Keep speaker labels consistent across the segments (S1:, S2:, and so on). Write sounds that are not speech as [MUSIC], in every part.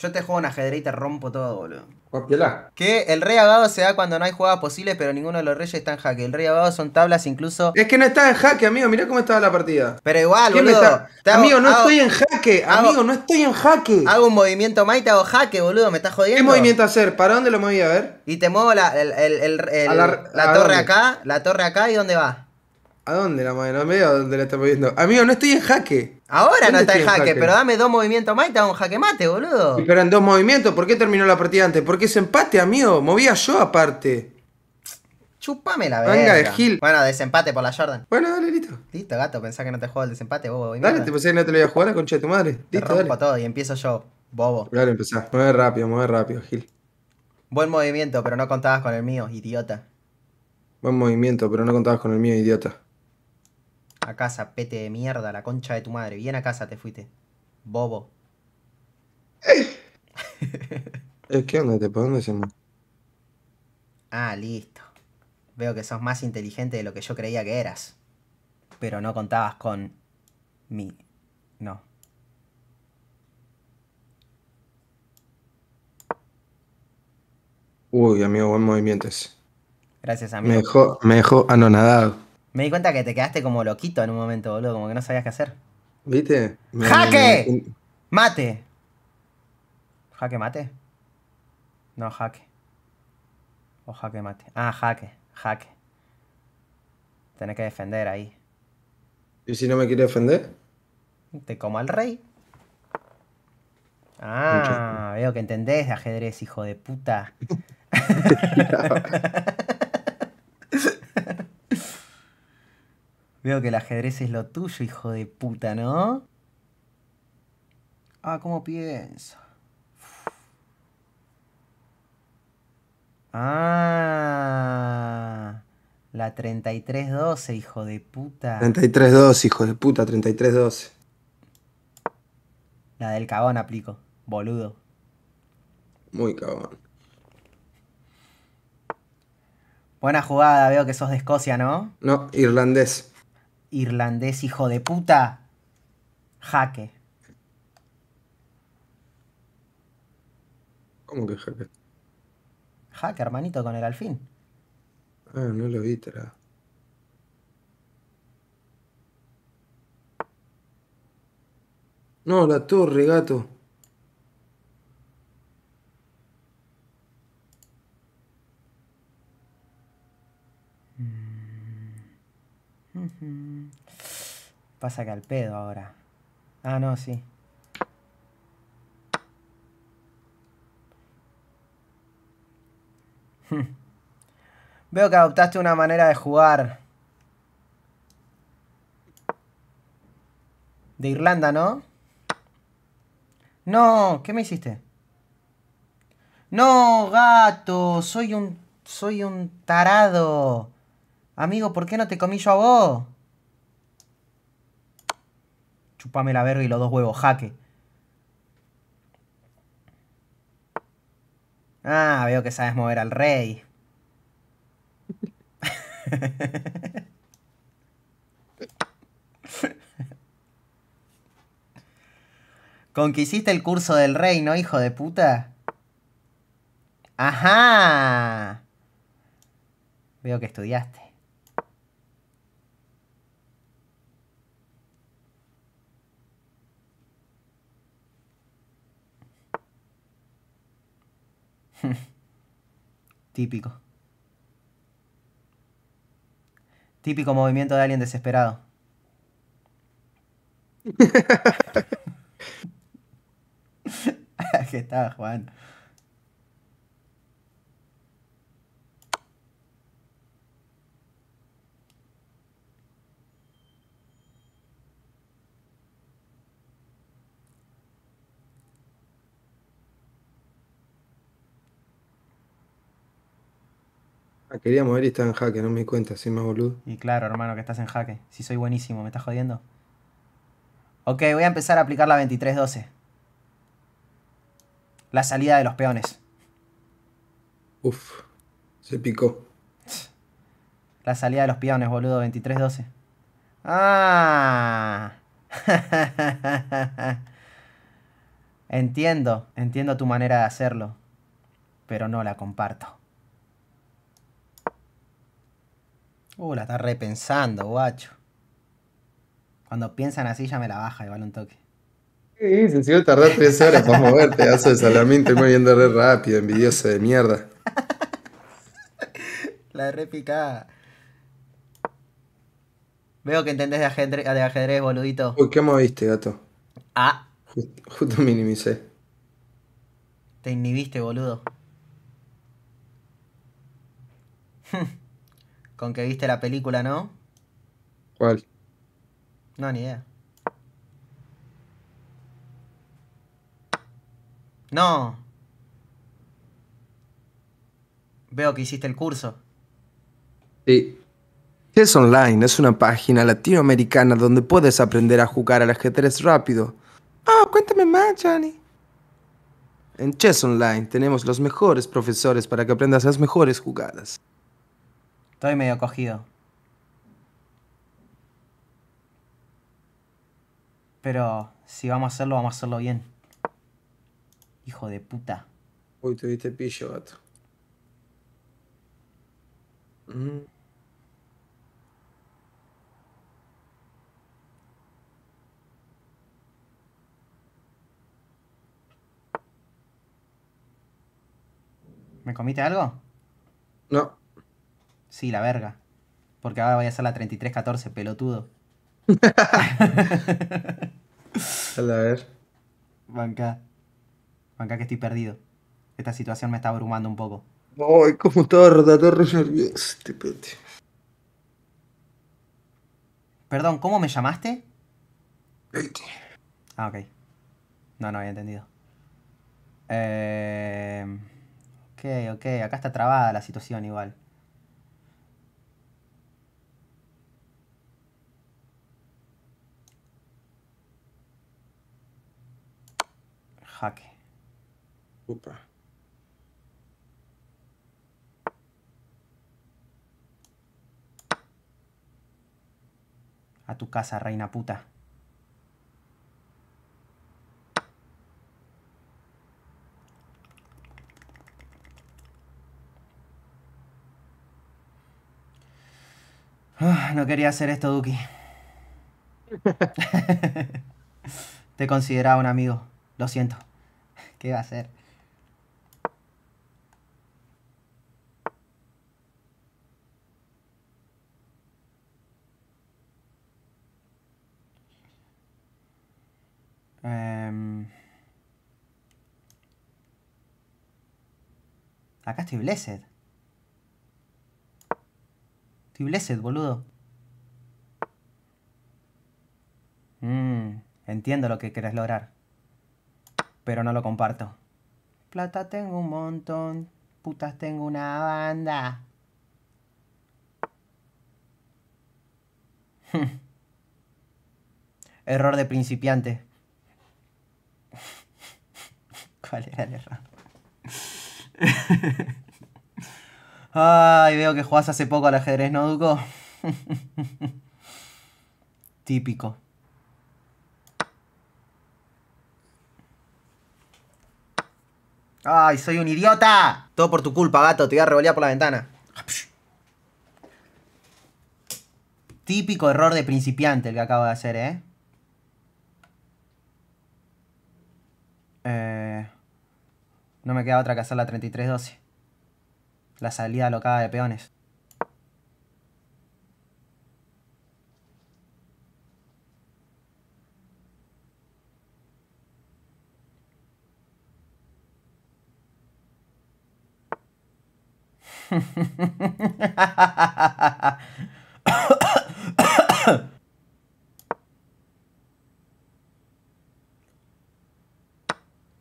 S1: Yo te juego un ajedrez y te rompo todo, boludo. Qué Que el rey agado se da cuando no hay jugadas posibles, pero ninguno de los reyes está en jaque. El rey agado son tablas incluso. Es que no estás en jaque, amigo. Mirá cómo estaba la partida. Pero igual, boludo. Está... amigo, no estoy en
S2: jaque. amigo, no estoy en jaque.
S1: Hago un movimiento más o hago jaque, boludo. Me estás jodiendo. ¿Qué movimiento hacer? ¿Para dónde lo moví a ver? Y te muevo la, el, la, torre acá,
S2: la torre acá y dónde va. ¿A dónde la madre? ¿A me a dónde la está moviendo. Amigo, no estoy en jaque. Ahora no está en jaque, pero dame
S1: dos movimientos más y te hago un jaque mate, boludo.
S2: Pero en dos movimientos, ¿por qué terminó la partida antes? Porque ese empate, amigo, movía yo aparte.
S1: Chupame la verga. Venga, de Gil. Bueno, desempate por la Jordan. Bueno, dale, listo. Listo, gato, pensá que no te juego el desempate, bobo. Dale,
S2: te pensé que no te lo iba a jugar a concha de tu madre. Listo, te rompo todo y empiezo yo, bobo. Claro, empezá. Mueve rápido, mueve rápido, Gil.
S1: Buen movimiento, pero no contabas con el mío, idiota.
S2: Buen movimiento, pero no contabas con el mío, idiota.
S1: A casa, pete de mierda, la concha de tu madre. Bien a casa te fuiste. Bobo. [LAUGHS]
S2: eh, ¿Qué onda? ¿Te dónde se
S1: Ah, listo. Veo que sos más inteligente de lo que yo creía que eras. Pero no contabas con
S2: mi... No. Uy, amigo, buen movimiento
S1: Gracias, amigo. Mejor,
S2: mejor, me dejó anonadado.
S1: Me di cuenta que te quedaste como loquito en un momento, boludo, como que no sabías qué hacer. ¿Viste? ¡Jaque! ¡Mate! ¿Jaque mate? No, jaque. O jaque mate. Ah, jaque, jaque. Tenés que defender ahí. ¿Y si no me quiere defender? Te como al rey. Ah, veo que entendés de ajedrez, hijo de puta. [LAUGHS] [LAUGHS] Veo que el ajedrez es lo tuyo, hijo de puta, ¿no? Ah, ¿cómo pienso? Ah, la 33-12, hijo de puta. 33-12,
S2: hijo de puta, 33-12.
S1: La del cabón aplico, boludo.
S2: Muy cabón.
S1: Buena jugada, veo que sos de Escocia, ¿no?
S2: No, irlandés
S1: irlandés hijo de puta, jaque.
S2: ¿Cómo que jaque?
S1: Jaque, hermanito, con el alfín.
S2: Ah, no lo vi, No, la torre, gato.
S1: Mm. Pasa que al pedo ahora. Ah, no, sí. [LAUGHS] Veo que adoptaste una manera de jugar. De Irlanda, ¿no? No, ¿qué me hiciste? No, gato, soy un soy un tarado. Amigo, ¿por qué no te comí yo a vos? Chupame la verga y los dos huevos, jaque. Ah, veo que sabes mover al rey. [LAUGHS] Con hiciste el curso del rey, ¿no, hijo de puta? Ajá. Veo que estudiaste. [LAUGHS] Típico. Típico movimiento de alguien desesperado. ¿Qué está Juan? Ah, quería mover y estaba en jaque, no me di cuenta, soy más boludo. Y claro, hermano, que estás en jaque. Si soy buenísimo, ¿me estás jodiendo? Ok, voy a empezar a aplicar la 2312. La salida de los peones.
S2: Uf, se picó.
S1: La salida de los peones, boludo, 2312. Ah. [LAUGHS] entiendo, entiendo tu manera de hacerlo, pero no la comparto. Uh, la está repensando, guacho. Cuando piensan así ya me la baja igual un toque.
S2: Sí, sencillo tardar tres horas para moverte, hace y me voy moviendo re rápido, envidioso de mierda.
S1: [LAUGHS] la re Veo que entendés de ajedrez, boludito. Uy,
S2: ¿qué moviste, gato? Ah. justo minimicé.
S1: Te inhibiste, boludo. [LAUGHS] con que viste la película, ¿no? ¿Cuál? No, ni idea. No. Veo que hiciste el curso.
S2: Sí. Chess Online es una página latinoamericana donde puedes aprender a jugar al ajedrez rápido. Ah, cuéntame más, Johnny. En Chess Online tenemos los mejores profesores para que aprendas las mejores jugadas.
S1: Estoy medio cogido. Pero si vamos a hacerlo, vamos a hacerlo bien. Hijo
S2: de puta. Uy, tuviste pillo, gato. Mm.
S1: ¿Me comiste algo? No. Sí, la verga. Porque ahora voy a hacer la 3314, pelotudo. a ver. Banca. Banca que estoy perdido. Esta situación me está abrumando un poco.
S2: Ay, como estaba rotador nervioso, este pete.
S1: Perdón, ¿cómo me llamaste? Pete. Ah, ok. No, no había entendido. Eh... Ok, ok, acá está trabada la situación igual. A tu casa, reina puta. Ah, no quería hacer esto, Duki. [LAUGHS] [LAUGHS] Te consideraba un amigo. Lo siento. ¿Qué va a hacer?
S2: Em,
S1: acá estoy blessed. Estoy blessed, boludo. Mm, entiendo lo que querés lograr pero no lo comparto. Plata tengo un montón, putas tengo una banda. [LAUGHS] error de principiante. [LAUGHS] ¿Cuál era el error? [LAUGHS] Ay, veo que jugás hace poco al ajedrez, ¿no, Duco? Típico. ¡Ay, soy un idiota! Todo por tu culpa, gato. Te voy a revolear por la ventana. Ah, Típico error de principiante el que acabo de hacer, ¿eh? eh no me queda otra que hacer la 3312. La salida alocada de peones. ¡Qué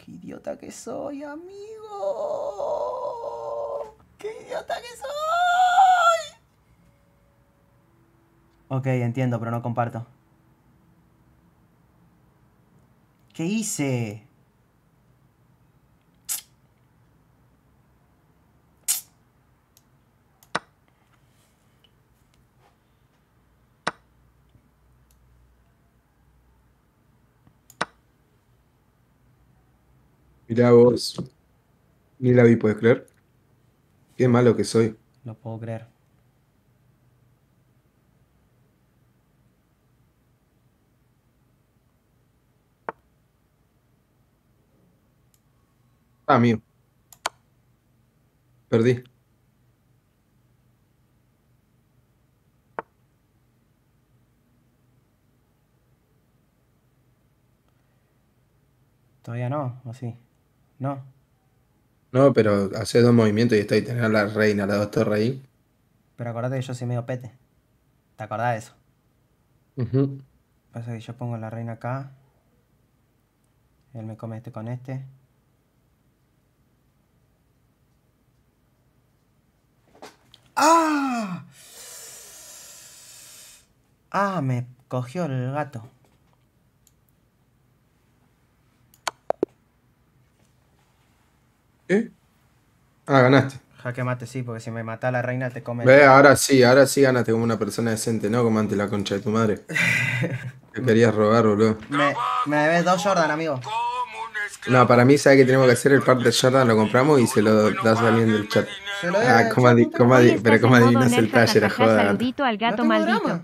S1: idiota que soy, amigo! ¡Qué idiota que soy! Ok, entiendo, pero no comparto. ¿Qué hice?
S2: Mirá vos. Ni la vi, ¿puedes creer? Qué malo que soy.
S1: No puedo creer.
S2: Ah, mío. Perdí.
S1: Todavía no, así. No.
S2: No, pero hace dos movimientos y estoy teniendo la reina, la dos torre ahí.
S1: Pero acordate que yo soy medio pete. ¿Te acordás de eso? Uh Pasa que yo pongo la reina acá. Él me come este con este. ¡Ah! Ah, me cogió el gato. ¿Eh? Ah, ganaste. Jaque mate, sí, porque si me mata la reina te come. Ve, ahora
S2: sí, ahora sí ganaste como una persona decente, ¿no? Como ante la concha de tu madre. [LAUGHS] Te querías robar, boludo.
S1: Me, me debes dos Jordan, amigo.
S2: No, para mí, ¿sabes que tenemos que hacer? El par de Jordan lo compramos y se lo das a del chat. ah, como, pero como adivinas el taller, joder.
S1: Saludito al gato maldito.